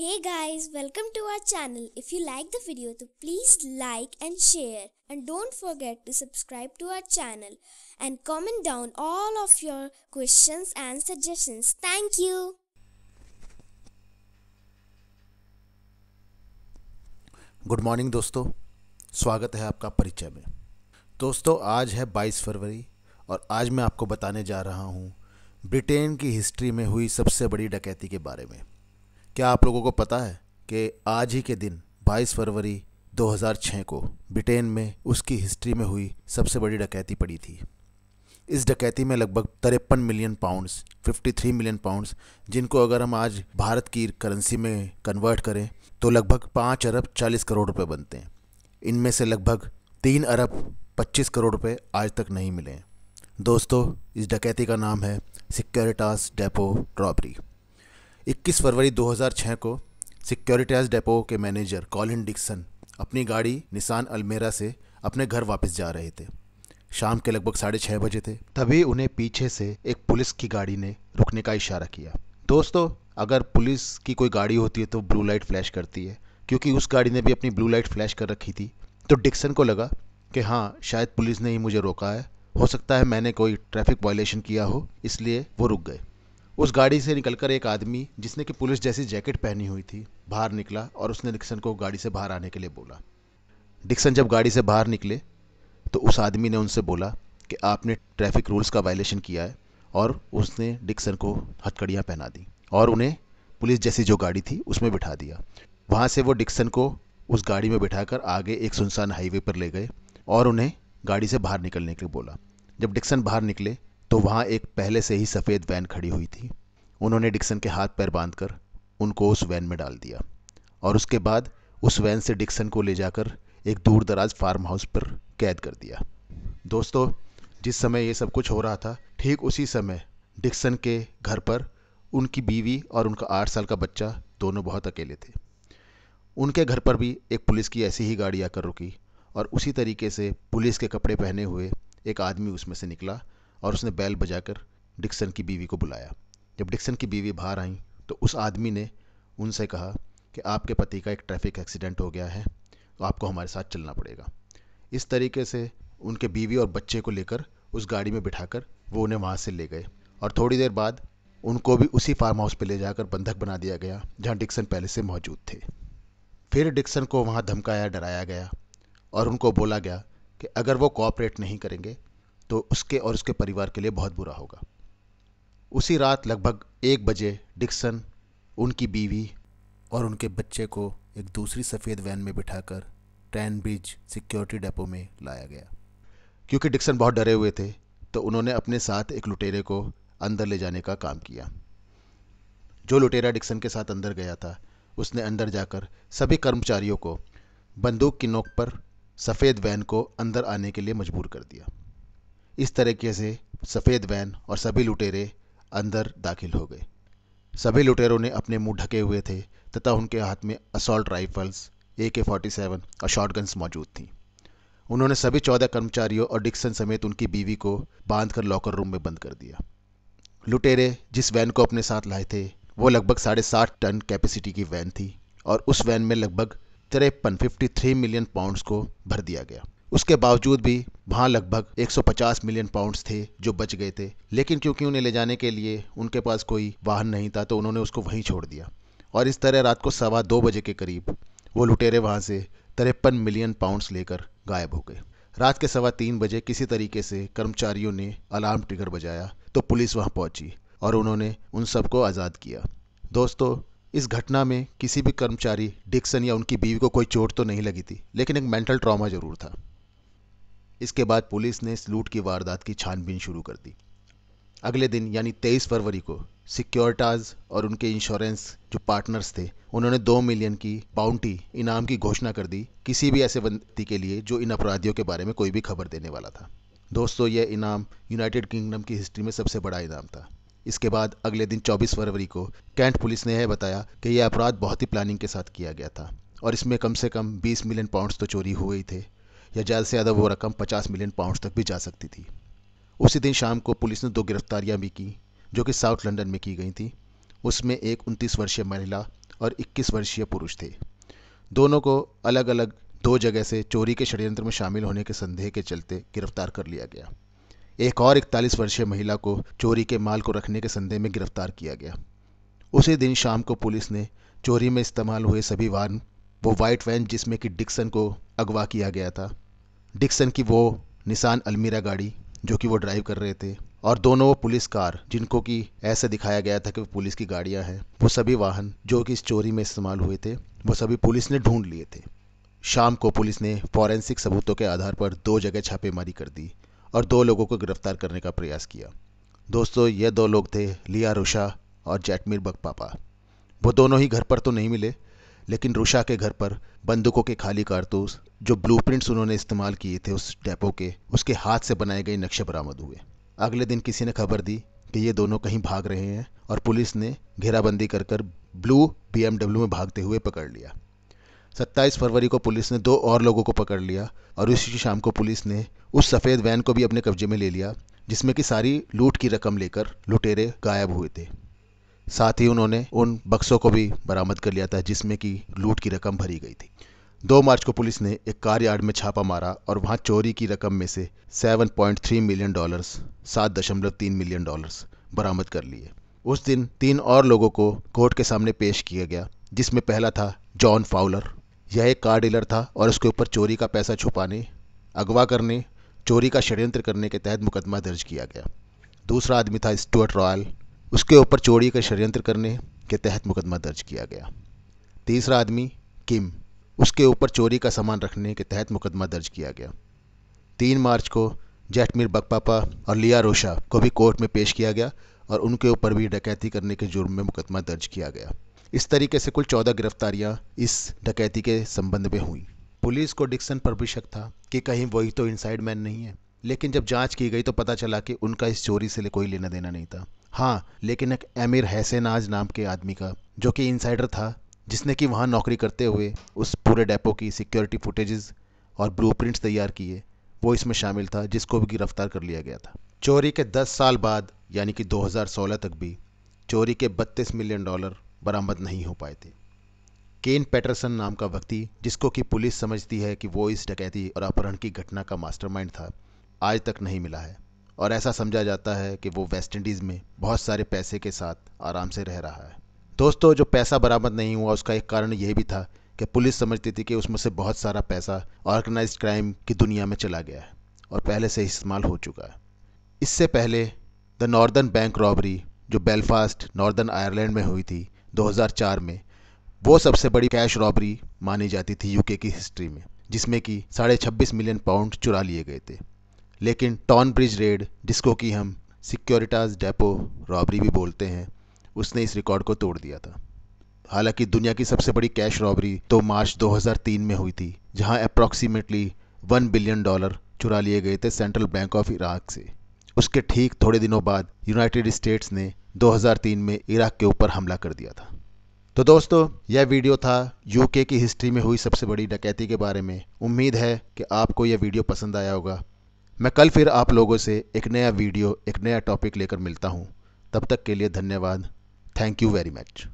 Hey guys, welcome to our channel. If you like the video, then please like and share. And don't forget to subscribe to our channel and comment down all of your questions and suggestions. Thank you. Good morning दोस्तों स्वागत है आपका परिचय में दोस्तों आज है 22 फरवरी और आज मैं आपको बताने जा रहा हूँ ब्रिटेन की हिस्ट्री में हुई सबसे बड़ी डकैती के बारे में क्या आप लोगों को पता है कि आज ही के दिन 22 फरवरी 2006 को ब्रिटेन में उसकी हिस्ट्री में हुई सबसे बड़ी डकैती पड़ी थी इस डकैती में लगभग तिरपन मिलियन पाउंड्स 53 मिलियन पाउंड्स जिनको अगर हम आज भारत की करेंसी में कन्वर्ट करें तो लगभग पाँच अरब चालीस करोड़ रुपए बनते हैं इनमें से लगभग तीन अरब पच्चीस करोड़ रुपए आज तक नहीं मिले दोस्तों इस डकैती का नाम है सिक्योरिटास डेपो रॉबरी 21 फरवरी 2006 को सिक्योरिटीज डेपो के मैनेजर कॉलिन डिक्सन अपनी गाड़ी निशान अलमेरा से अपने घर वापस जा रहे थे शाम के लगभग साढ़े छः बजे थे तभी उन्हें पीछे से एक पुलिस की गाड़ी ने रुकने का इशारा किया दोस्तों अगर पुलिस की कोई गाड़ी होती है तो ब्लू लाइट फ्लैश करती है क्योंकि उस गाड़ी ने भी अपनी ब्लू लाइट फ्लैश कर रखी थी तो डिक्सन को लगा कि हाँ शायद पुलिस ने ही मुझे रोका है हो सकता है मैंने कोई ट्रैफिक वायलेशन किया हो इसलिए वो रुक गए उस गाड़ी से निकलकर एक आदमी जिसने कि पुलिस जैसी जैकेट पहनी हुई थी बाहर निकला और उसने डिक्सन को गाड़ी से बाहर आने के लिए बोला डिक्सन जब गाड़ी से बाहर निकले तो उस आदमी ने उनसे बोला कि आपने ट्रैफिक रूल्स का वायलेशन किया है और उसने डिक्सन को हथकड़ियाँ पहना दी और उन्हें पुलिस जैसी जो गाड़ी थी उसमें बिठा दिया वहाँ से वो डिक्सन को उस गाड़ी में बिठाकर आगे एक सुनसान हाईवे पर ले गए और उन्हें गाड़ी से बाहर निकलने के लिए बोला जब डिक्सन बाहर निकले तो वहाँ एक पहले से ही सफ़ेद वैन खड़ी हुई थी उन्होंने डिक्सन के हाथ पैर बांधकर उनको उस वैन में डाल दिया और उसके बाद उस वैन से डिक्सन को ले जाकर एक दूर दराज फार्म हाउस पर कैद कर दिया दोस्तों जिस समय ये सब कुछ हो रहा था ठीक उसी समय डिक्सन के घर पर उनकी बीवी और उनका आठ साल का बच्चा दोनों बहुत अकेले थे उनके घर पर भी एक पुलिस की ऐसी ही गाड़ी आकर रुकी और उसी तरीके से पुलिस के कपड़े पहने हुए एक आदमी उसमें से निकला और उसने बैल बजाकर डिक्सन की बीवी को बुलाया जब डिक्सन की बीवी बाहर आई तो उस आदमी ने उनसे कहा कि आपके पति का एक ट्रैफिक एक्सीडेंट हो गया है तो आपको हमारे साथ चलना पड़ेगा इस तरीके से उनके बीवी और बच्चे को लेकर उस गाड़ी में बिठाकर वो उन्हें वहाँ से ले गए और थोड़ी देर बाद उनको भी उसी फार्म हाउस पर ले जाकर बंधक बना दिया गया जहाँ डिक्सन पहले से मौजूद थे फिर डिक्सन को वहाँ धमकाया डराया गया और उनको बोला गया कि अगर वो कॉपरेट नहीं करेंगे तो उसके और उसके परिवार के लिए बहुत बुरा होगा उसी रात लगभग एक बजे डिक्सन उनकी बीवी और उनके बच्चे को एक दूसरी सफ़ेद वैन में बिठाकर ट्रैन ब्रिज सिक्योरिटी डेपो में लाया गया क्योंकि डिक्सन बहुत डरे हुए थे तो उन्होंने अपने साथ एक लुटेरे को अंदर ले जाने का काम किया जो लुटेरा डिक्सन के साथ अंदर गया था उसने अंदर जाकर सभी कर्मचारियों को बंदूक की नोक पर सफ़ेद वैन को अंदर आने के लिए मजबूर कर दिया इस तरीके से सफ़ेद वैन और सभी लुटेरे अंदर दाखिल हो गए सभी लुटेरों ने अपने मुंह ढके हुए थे तथा उनके हाथ में असॉल्ट राइफल्स ए के फोर्टी सेवन और गन्स मौजूद थीं उन्होंने सभी चौदह कर्मचारियों और डिक्सन समेत उनकी बीवी को बांध कर लॉकर रूम में बंद कर दिया लुटेरे जिस वैन को अपने साथ लाए थे वो लगभग साढ़े साठ टन कैपेसिटी की वैन थी और उस वैन में लगभग तिरपन फिफ्टी थ्री मिलियन पाउंड्स को भर दिया गया उसके बावजूद भी वहाँ लगभग 150 मिलियन पाउंड्स थे जो बच गए थे लेकिन क्योंकि उन्हें ले जाने के लिए उनके पास कोई वाहन नहीं था तो उन्होंने उसको वहीं छोड़ दिया और इस तरह रात को सवा दो बजे के करीब वो लुटेरे वहाँ से तिरपन मिलियन पाउंड्स लेकर गायब हो गए रात के सवा तीन बजे किसी तरीके से कर्मचारियों ने अलार्म ट्रिगर बजाया तो पुलिस वहाँ पहुँची और उन्होंने उन सबको आज़ाद किया दोस्तों इस घटना में किसी भी कर्मचारी डिक्सन या उनकी बीवी को कोई चोट तो नहीं लगी थी लेकिन एक मेंटल ट्रॉमा जरूर था इसके बाद पुलिस ने इस लूट की वारदात की छानबीन शुरू कर दी अगले दिन यानी 23 फरवरी को सिक्योरिटाज और उनके इंश्योरेंस जो पार्टनर्स थे उन्होंने दो मिलियन की बाउंटी इनाम की घोषणा कर दी किसी भी ऐसे व्यक्ति के लिए जो इन अपराधियों के बारे में कोई भी खबर देने वाला था दोस्तों यह इनाम यूनाइटेड किंगडम की हिस्ट्री में सबसे बड़ा इनाम था इसके बाद अगले दिन 24 फरवरी को कैंट पुलिस ने यह बताया कि यह अपराध बहुत ही प्लानिंग के साथ किया गया था और इसमें कम से कम 20 मिलियन पाउंड्स तो चोरी हुए ही थे या ज़्यादा से ज़्यादा वो रकम पचास मिलियन पाउंड तक भी जा सकती थी उसी दिन शाम को पुलिस ने दो गिरफ्तारियां भी की जो कि साउथ लंदन में की गई थी उसमें एक उनतीस वर्षीय महिला और इक्कीस वर्षीय पुरुष थे दोनों को अलग अलग दो जगह से चोरी के षडयंत्र में शामिल होने के संदेह के चलते गिरफ्तार कर लिया गया एक और इकतालीस वर्षीय महिला को चोरी के माल को रखने के संदेह में गिरफ्तार किया गया उसी दिन शाम को पुलिस ने चोरी में इस्तेमाल हुए सभी वाहन वो वाइट वैन जिसमें कि डिक्सन को अगवा किया गया था डिक्सन की वो निशान अलमीरा गाड़ी जो कि वो ड्राइव कर रहे थे और दोनों वो पुलिस कार जिनको कि ऐसे दिखाया गया था कि वो पुलिस की गाड़ियां हैं वो सभी वाहन जो कि इस चोरी में इस्तेमाल हुए थे वो सभी पुलिस ने ढूंढ लिए थे शाम को पुलिस ने फॉरेंसिक सबूतों के आधार पर दो जगह छापेमारी कर दी और दो लोगों को गिरफ्तार करने का प्रयास किया दोस्तों ये दो लोग थे लिया रोशा और जैटमीर बगपापा वो दोनों ही घर पर तो नहीं मिले लेकिन रुषा के घर पर बंदूकों के खाली कारतूस जो ब्लू उन्होंने इस्तेमाल किए थे उस डेपो के उसके हाथ से बनाए गए नक्शे बरामद हुए अगले दिन किसी ने खबर दी कि ये दोनों कहीं भाग रहे हैं और पुलिस ने घेराबंदी कर कर ब्लू बी में भागते हुए पकड़ लिया 27 फरवरी को पुलिस ने दो और लोगों को पकड़ लिया और उसी शाम को पुलिस ने उस सफ़ेद वैन को भी अपने कब्जे में ले लिया जिसमें कि सारी लूट की रकम लेकर लुटेरे गायब हुए थे साथ ही उन्होंने उन बक्सों को भी बरामद कर लिया था जिसमें कि लूट की रकम भरी गई थी दो मार्च को पुलिस ने एक कार यार्ड में छापा मारा और वहां चोरी की रकम में से 7.3 मिलियन डॉलर्स 7.3 मिलियन डॉलर्स बरामद कर लिए उस दिन तीन और लोगों को कोर्ट के सामने पेश किया गया जिसमें पहला था जॉन फाउलर यह एक कार डीलर था और उसके ऊपर चोरी का पैसा छुपाने अगवा करने चोरी का षड्यंत्र करने के तहत मुकदमा दर्ज किया गया दूसरा आदमी था स्टुअर्ट रॉयल उसके ऊपर चोरी का षडयंत्र करने के तहत मुकदमा दर्ज किया गया तीसरा आदमी किम उसके ऊपर चोरी का सामान रखने के तहत मुकदमा दर्ज किया गया तीन मार्च को जैटमीर बकपापा और लिया रोशा को भी कोर्ट में पेश किया गया और उनके ऊपर भी डकैती करने के जुर्म में मुकदमा दर्ज किया गया इस तरीके से कुल चौदह गिरफ्तारियां इस डकैती के संबंध में हुई पुलिस को डिक्सन पर भी शक था कि कहीं वही तो इनसाइड मैन नहीं है लेकिन जब जांच की गई तो पता चला कि उनका इस चोरी से ले कोई लेना देना नहीं था हाँ लेकिन एक आमिर हैसेनाज नाम के आदमी का जो कि इनसाइडर था जिसने कि वहाँ नौकरी करते हुए उस पूरे डेपो की सिक्योरिटी फुटेजेस और ब्लू तैयार किए वो इसमें शामिल था जिसको भी गिरफ्तार कर लिया गया था चोरी के 10 साल बाद यानी कि 2016 तक भी चोरी के 32 मिलियन डॉलर बरामद नहीं हो पाए थे केन पैटरसन नाम का व्यक्ति जिसको कि पुलिस समझती है कि वो इस डकैती और अपहरण की घटना का मास्टरमाइंड था आज तक नहीं मिला है और ऐसा समझा जाता है कि वो वेस्ट इंडीज़ में बहुत सारे पैसे के साथ आराम से रह रहा है दोस्तों जो पैसा बरामद नहीं हुआ उसका एक कारण यह भी था कि पुलिस समझती थी कि उसमें से बहुत सारा पैसा ऑर्गेनाइज क्राइम की दुनिया में चला गया है और पहले से इस्तेमाल हो चुका है इससे पहले द नॉर्दर्न बैंक रॉबरी जो बेलफास्ट नॉर्दर्न आयरलैंड में हुई थी 2004 में वो सबसे बड़ी कैश रॉबरी मानी जाती थी यूके की हिस्ट्री में जिसमें कि साढ़े छब्बीस मिलियन पाउंड चुरा लिए गए थे लेकिन टॉन ब्रिज रेड जिसको कि हम सिक्योरिटाज डेपो रॉबरी भी बोलते हैं उसने इस रिकॉर्ड को तोड़ दिया था हालांकि दुनिया की सबसे बड़ी कैश रॉबरी तो मार्च 2003 में हुई थी जहां अप्रॉक्सीमेटली वन बिलियन डॉलर चुरा लिए गए थे सेंट्रल बैंक ऑफ इराक से उसके ठीक थोड़े दिनों बाद यूनाइटेड स्टेट्स ने 2003 में इराक के ऊपर हमला कर दिया था तो दोस्तों यह वीडियो था यूके की हिस्ट्री में हुई सबसे बड़ी डकैती के बारे में उम्मीद है कि आपको यह वीडियो पसंद आया होगा मैं कल फिर आप लोगों से एक नया वीडियो एक नया टॉपिक लेकर मिलता हूँ तब तक के लिए धन्यवाद थैंक यू वेरी मच